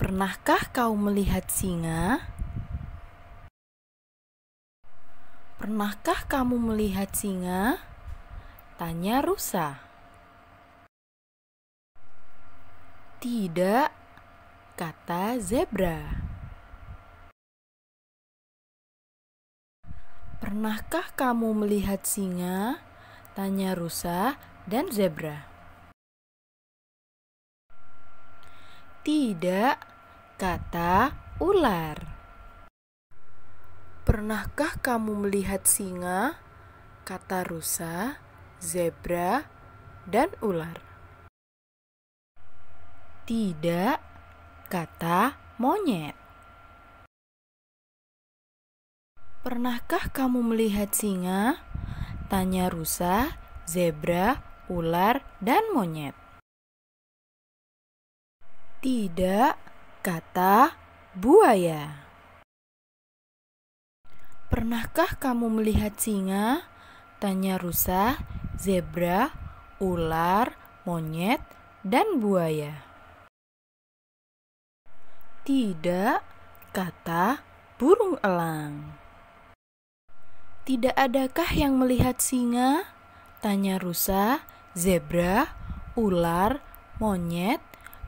Pernahkah kau melihat singa? Pernahkah kamu melihat singa? Tanya rusa. Tidak, kata zebra. Pernahkah kamu melihat singa? tanya rusa dan zebra. Tidak, kata ular. Pernahkah kamu melihat singa? Kata rusa, zebra, dan ular. Tidak, kata monyet. Pernahkah kamu melihat singa? Tanya rusa, zebra, ular, dan monyet. Tidak, kata buaya. Pernahkah kamu melihat singa? Tanya rusa, zebra, ular, monyet, dan buaya. Tidak, kata burung elang. Tidak adakah yang melihat singa? Tanya rusa, zebra, ular, monyet,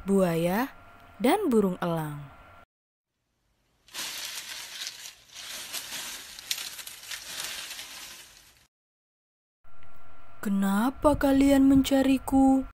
buaya, dan burung elang. Kenapa kalian mencariku?